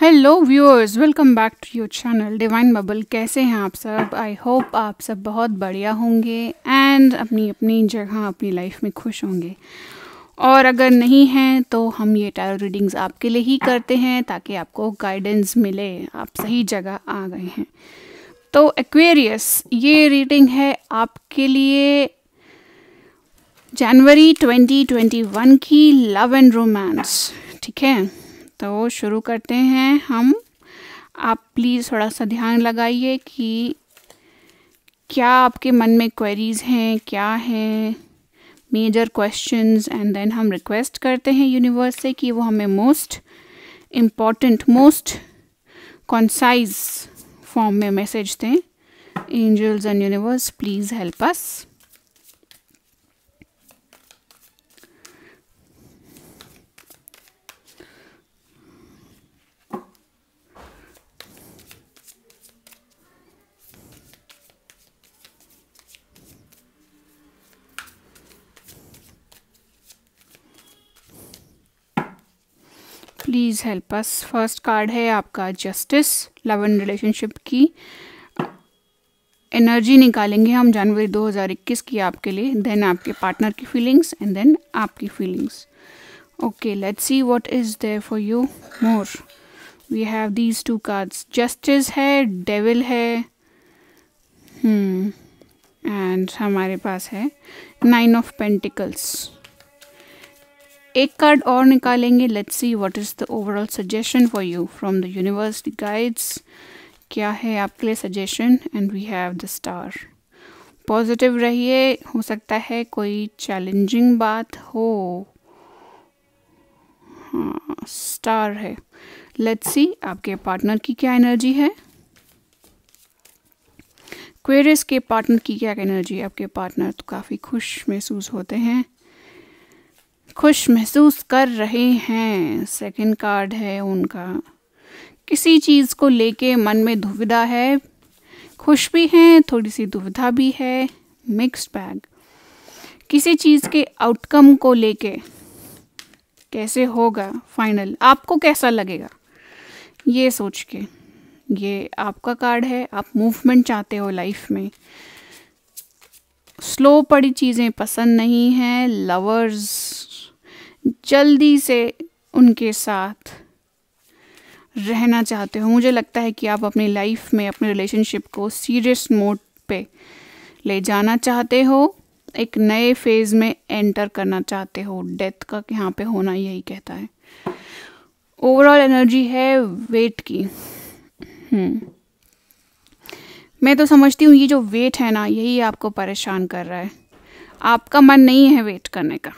Hello viewers welcome back to your channel divine bubble कैसे हैं आप सब आई होप आप सब बहुत बढ़िया होंगे एंड अपनी अपनी जगह अपनी लाइफ में खुश होंगे और अगर नहीं हैं तो हम ये टायरो रीडिंग्स आपके लिए ही करते हैं ताकि आपको गाइडेंस मिले आप सही जगह आ गए हैं तो एक्वेरियस ये रीडिंग है आपके लिए जनवरी 2021 की लव एंड रोमांस ठीक है तो शुरू करते हैं हम आप प्लीज़ थोड़ा सा ध्यान लगाइए कि क्या आपके मन में क्वेरीज़ हैं क्या हैं मेजर क्वेश्चंस एंड देन हम रिक्वेस्ट करते हैं यूनिवर्स से कि वो हमें most important most concise form में मैसेज दें angels and universe please help us please help us first card है आपका जस्टिस लव एंड रिलेशनशिप की एनर्जी निकालेंगे हम जनवरी 2021 की आपके लिए देन आपके पार्टनर की फीलिंग्स एंड देन आपकी feelings okay let's see what is there for you more we have these two cards justice है डेविल है एंड hmm, हमारे पास है नाइन ऑफ पेंटिकल्स एक कार्ड और निकालेंगे let's see what is the overall suggestion for you from the university guides क्या है आपके लिए suggestion and we have the star positive रहिए हो सकता है कोई चैलेंजिंग बात हो स्टार हाँ, है लेट्स सी आपके पार्टनर की क्या एनर्जी है क्वेरिस के पार्टनर की क्या एनर्जी है आपके पार्टनर तो काफ़ी खुश महसूस होते हैं खुश महसूस कर रहे हैं सेकंड कार्ड है उनका किसी चीज़ को लेके मन में दुविधा है खुश भी हैं थोड़ी सी दुविधा भी है मिक्स्ड बैग किसी चीज़ के आउटकम को लेके कैसे होगा फाइनल आपको कैसा लगेगा ये सोच के ये आपका कार्ड है आप मूवमेंट चाहते हो लाइफ में स्लो पड़ी चीज़ें पसंद नहीं हैं लवर्स जल्दी से उनके साथ रहना चाहते हो मुझे लगता है कि आप अपनी लाइफ में अपने रिलेशनशिप को सीरियस मोड पे ले जाना चाहते हो एक नए फेज में एंटर करना चाहते हो डेथ का यहाँ पे होना यही कहता है ओवरऑल एनर्जी है वेट की हम्म। मैं तो समझती हूँ ये जो वेट है ना यही आपको परेशान कर रहा है आपका मन नहीं है वेट करने का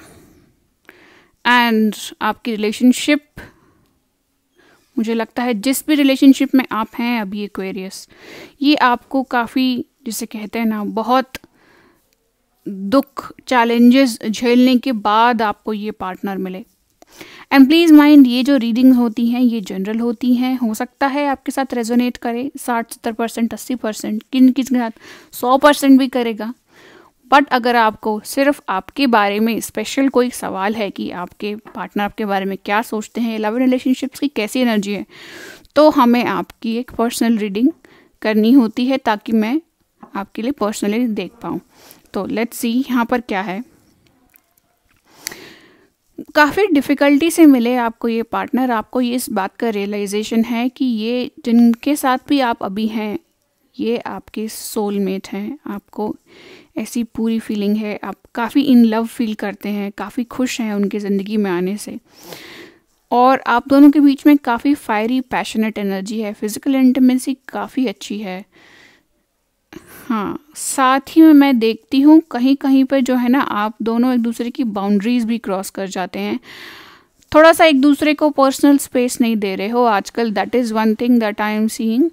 एंड आपकी रिलेशनशिप मुझे लगता है जिस भी रिलेशनशिप में आप हैं अभी एक्वेरियस ये आपको काफ़ी जिसे कहते हैं ना बहुत दुख चैलेंजेस झेलने के बाद आपको ये पार्टनर मिले एंड प्लीज़ माइंड ये जो रीडिंग होती हैं ये जनरल होती हैं हो सकता है आपके साथ रेजोनेट करे साठ सत्तर परसेंट अस्सी परसेंट किन किस के साथ सौ परसेंट भी करेगा बट अगर आपको सिर्फ आपके बारे में स्पेशल कोई सवाल है कि आपके पार्टनर आपके बारे में क्या सोचते हैं लव रिलेशनशिप्स की कैसी एनर्जी है तो हमें आपकी एक पर्सनल रीडिंग करनी होती है ताकि मैं आपके लिए पर्सनली देख पाऊँ तो लेट्स सी यहाँ पर क्या है काफ़ी डिफ़िकल्टी से मिले आपको ये पार्टनर आपको ये इस बात का रियलाइजेशन है कि ये जिनके साथ भी आप अभी हैं ये आपके सोलमेट हैं आपको ऐसी पूरी फीलिंग है आप काफ़ी इन लव फील करते हैं काफ़ी खुश हैं उनकी ज़िंदगी में आने से और आप दोनों के बीच में काफ़ी फायरी पैशनेट एनर्जी है फिज़िकल इंटमेंसी काफ़ी अच्छी है हाँ साथ ही में मैं देखती हूँ कहीं कहीं पर जो है ना आप दोनों एक दूसरे की बाउंड्रीज़ भी क्रॉस कर जाते हैं थोड़ा सा एक दूसरे को पर्सनल स्पेस नहीं दे रहे हो आजकल that is one thing that I am seeing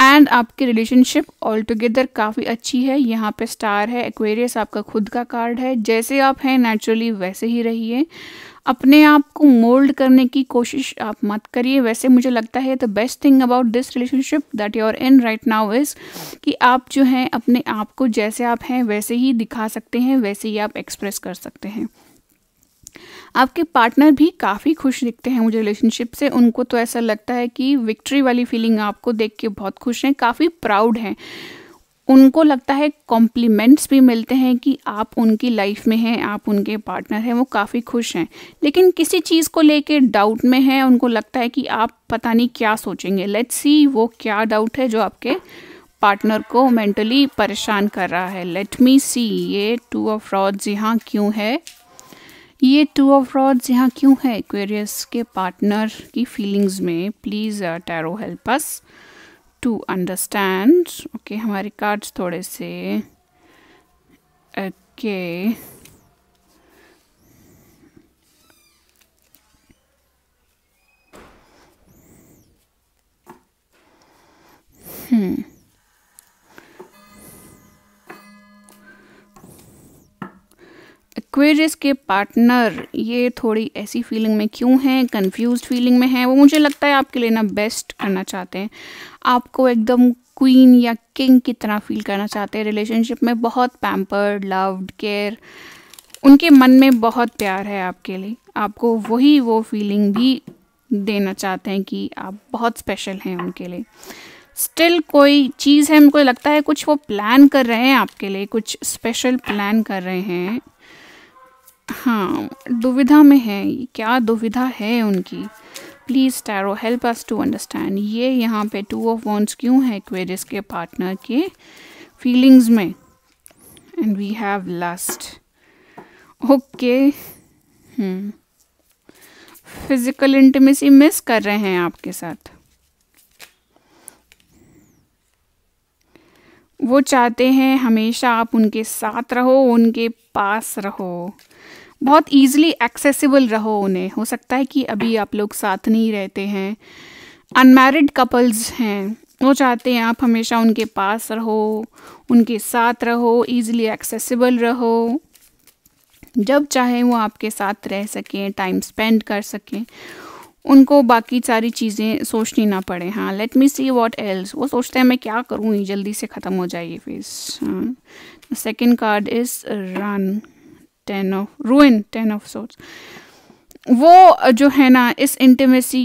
and आपकी रिलेशनशिप ऑल टुगेदर काफ़ी अच्छी है यहाँ पे स्टार है एक्वेरियस आपका खुद का कार्ड है जैसे आप हैं नेचुरली वैसे ही रहिए अपने आप को मोल्ड करने की कोशिश आप मत करिए वैसे मुझे लगता है the best thing about this relationship that you are in right now is कि आप जो हैं अपने आप को जैसे आप हैं वैसे ही दिखा सकते हैं वैसे ही आप एक्सप्रेस कर सकते हैं आपके पार्टनर भी काफ़ी खुश दिखते हैं मुझे रिलेशनशिप से उनको तो ऐसा लगता है कि विक्ट्री वाली फीलिंग आपको देख के बहुत खुश हैं काफ़ी प्राउड हैं उनको लगता है कॉम्प्लीमेंट्स भी मिलते हैं कि आप उनकी लाइफ में हैं आप उनके पार्टनर हैं वो काफ़ी खुश हैं लेकिन किसी चीज़ को लेके डाउट में हैं उनको लगता है कि आप पता नहीं क्या सोचेंगे लेट्स सी वो क्या डाउट है जो आपके पार्टनर को मेंटली परेशान कर रहा है लेट मी सी ये टू ऑफ रॉड्स जी हाँ क्यों है ये टू ऑफ रॉड्स यहाँ क्यों है एक्वेरियस के पार्टनर की फीलिंग्स में please tarot help us to understand okay हमारे कार्ड्स थोड़े से ओके हम्म Hmm. एक्वेरियस के पार्टनर ये थोड़ी ऐसी फीलिंग में क्यों हैं कंफ्यूज्ड फीलिंग में हैं वो मुझे लगता है आपके लिए ना बेस्ट करना चाहते हैं आपको एकदम क्वीन या किंग की तरह फील करना चाहते हैं रिलेशनशिप में बहुत पैम्पर्ड लव्ड केयर उनके मन में बहुत प्यार है आपके लिए आपको वही वो फीलिंग भी देना चाहते हैं कि आप बहुत स्पेशल हैं उनके लिए स्टिल कोई चीज़ है उनको लगता है कुछ वो प्लान कर रहे हैं आपके लिए कुछ स्पेशल प्लान कर रहे हैं हाँ दुविधा में है क्या दुविधा है उनकी please tarot help us to understand ये यहाँ पे टू ऑफ वॉन्ट्स क्यों है क्वेरिस के पार्टनर के फीलिंग्स में and we have lust okay physical intimacy miss कर रहे हैं आपके साथ वो चाहते हैं हमेशा आप उनके साथ रहो उनके पास रहो बहुत ईजिली एक्सेसिबल रहो उन्हें हो सकता है कि अभी आप लोग साथ नहीं रहते हैं अनमेरिड कपल्स हैं वो चाहते हैं आप हमेशा उनके पास रहो उनके साथ रहो ईजिली एक्सेसिबल रहो जब चाहे वो आपके साथ रह सकें टाइम स्पेंड कर सकें उनको बाकी सारी चीज़ें सोचनी ना पड़े हाँ let me see what else वो सोचते हैं मैं क्या करूँ जल्दी से ख़त्म हो जाए ये फेस हाँ second card is run ten of ruin ten of swords वो जो है ना इस इंटीमेसी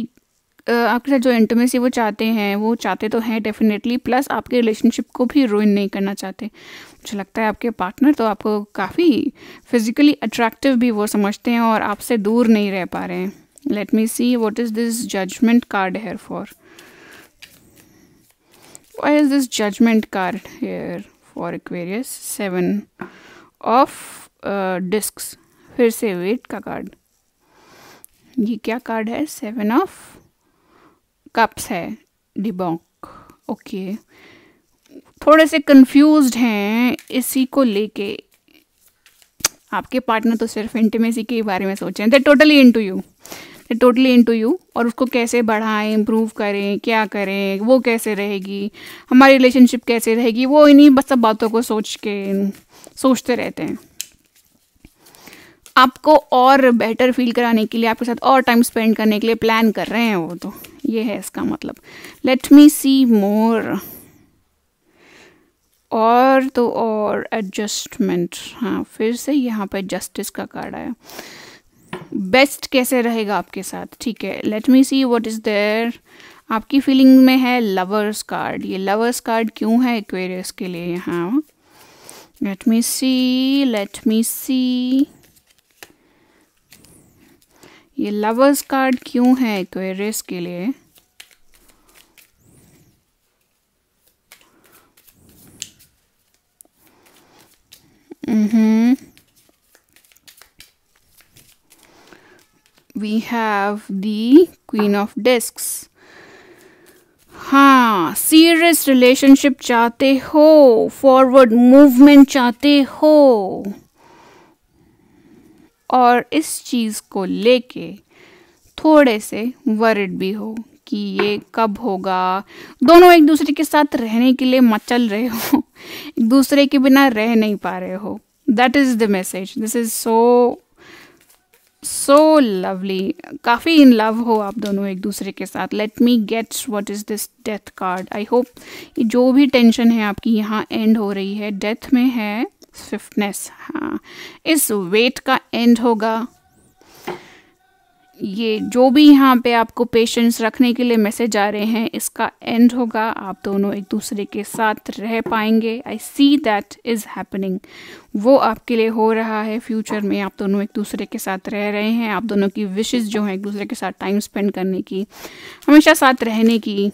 आपके साथ जो इंटीमेसी वो चाहते हैं वो चाहते तो हैं डेफिनेटली प्लस आपके रिलेशनशिप को भी रुइन नहीं करना चाहते मुझे लगता है आपके पार्टनर तो आपको काफ़ी फिजिकली अट्रैक्टिव भी वो समझते हैं और आपसे दूर नहीं रह पा रहे हैं let me see what is this judgement card here for why is this judgement card here for Aquarius seven of discs फिर से वेट का कार्ड ये क्या कार्ड है सेवन ऑफ कप्स है डिबॉक ओके थोड़े से कंफ्यूज्ड हैं इसी को लेके आपके पार्टनर तो सिर्फ इंटीमेसी के बारे में सोच रहे हैं they totally into you totally into you और उसको कैसे बढ़ाएं इम्प्रूव करें क्या करें वो कैसे रहेगी हमारी रिलेशनशिप कैसे रहेगी वो इन्हीं बस सब बातों को सोच के सोचते रहते हैं आपको और बेटर फील कराने के लिए आपके साथ और टाइम स्पेंड करने के लिए प्लान कर रहे हैं वो तो ये है इसका मतलब लेट मी सी मोर और तो और एडजस्टमेंट हाँ फिर से यहाँ पे जस्टिस का कार्ड आया बेस्ट कैसे रहेगा आपके साथ ठीक है let me see what is there आपकी फीलिंग में है लवर्स कार्ड ये लवर्स कार्ड क्यों है एक्वेरियस के लिए यहाँ लेट मी सी लेट मी सी ये लवर्स कार्ड क्यों है एक्वेरियस के लिए hmm we have the queen of discs हाँ सीरियस रिलेशनशिप चाहते हो फॉरवर्ड मूवमेंट चाहते हो और इस चीज़ को लेके थोड़े से वरिड भी हो कि ये कब होगा दोनों एक दूसरे के साथ रहने के लिए मचल रहे हो एक दूसरे के बिना रह नहीं पा रहे हो that is the message this is so so lovely काफ़ी इन लव हो आप दोनों एक दूसरे के साथ let me gets what is this death card I hope जो भी टेंशन है आपकी यहाँ एंड हो रही है डेथ में है स्विफ्टनेस हाँ इस वेट का एंड होगा ये जो भी यहाँ पे आपको पेशेंस रखने के लिए मैसेज आ रहे हैं इसका एंड होगा आप दोनों एक दूसरे के साथ रह पाएंगे I see that is happening वो आपके लिए हो रहा है फ्यूचर में आप दोनों एक दूसरे के साथ रह रहे हैं आप दोनों की विशेज़ जो हैं एक दूसरे के साथ टाइम स्पेंड करने की हमेशा साथ रहने की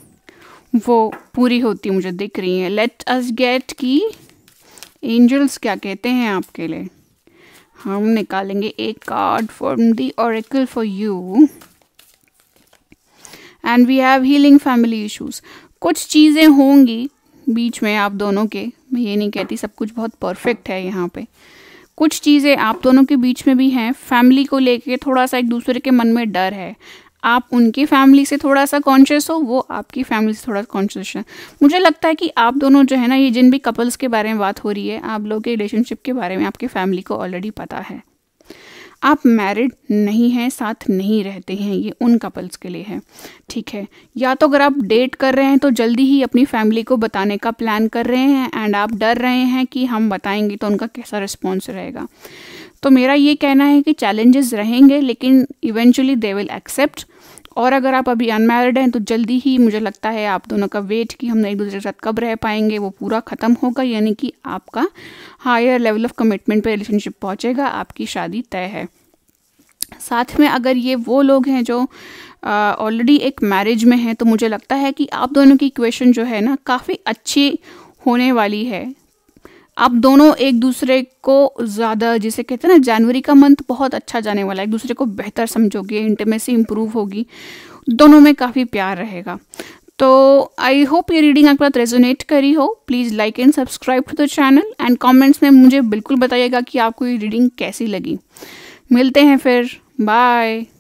वो पूरी होती मुझे दिख रही है लेट अस गेट की एंजल्स क्या कहते हैं आपके लिए हम निकालेंगे एक card from the oracle for you and we have healing family issues कुछ चीज़ें होंगी बीच में आप दोनों के मैं ये नहीं कहती सब कुछ बहुत परफेक्ट है यहाँ पे कुछ चीज़ें आप दोनों के बीच में भी हैं फैमिली को लेके थोड़ा सा एक दूसरे के मन में डर है आप उनकी फैमिली से थोड़ा सा कॉन्शियस हो वो आपकी फैमिली से थोड़ा सा कॉन्शियस है मुझे लगता है कि आप दोनों जो है ना ये जिन भी कपल्स के बारे में बात हो रही है आप लोग के रिलेशनशिप के बारे में आपकी फैमिली को ऑलरेडी पता है आप मैरिड नहीं हैं साथ नहीं रहते हैं ये उन कपल्स के लिए है ठीक है या तो अगर आप डेट कर रहे हैं तो जल्दी ही अपनी फैमिली को बताने का प्लान कर रहे हैं एंड आप डर रहे हैं कि हम बताएंगे तो उनका कैसा रिस्पॉन्स रहेगा तो मेरा ये कहना है कि चैलेंजेस रहेंगे लेकिन इवेंचुअली दे विल एक्सेप्ट और अगर आप अभी अनमैरिड हैं तो जल्दी ही मुझे लगता है आप दोनों का वेट कि हम एक दूसरे के साथ कब रह पाएंगे वो पूरा ख़त्म होगा यानी कि आपका हायर लेवल ऑफ कमिटमेंट पर रिलेशनशिप पहुँचेगा आपकी शादी तय है साथ में अगर ये वो लोग हैं जो ऑलरेडी एक मैरिज में हैं तो मुझे लगता है कि आप दोनों की इक्वेशन जो है ना काफ़ी अच्छी होने वाली है आप दोनों एक दूसरे को ज़्यादा जिसे कहते हैं ना जनवरी का मंथ बहुत अच्छा जाने वाला है एक दूसरे को बेहतर समझोगे इंटीमेसी इम्प्रूव होगी दोनों में काफ़ी प्यार रहेगा तो आई होप ये रीडिंग आपके साथ रेजोनेट करी हो please like and subscribe to the channel and comments में मुझे बिल्कुल बताइएगा कि आपको ये रीडिंग कैसी लगी मिलते हैं फिर बाय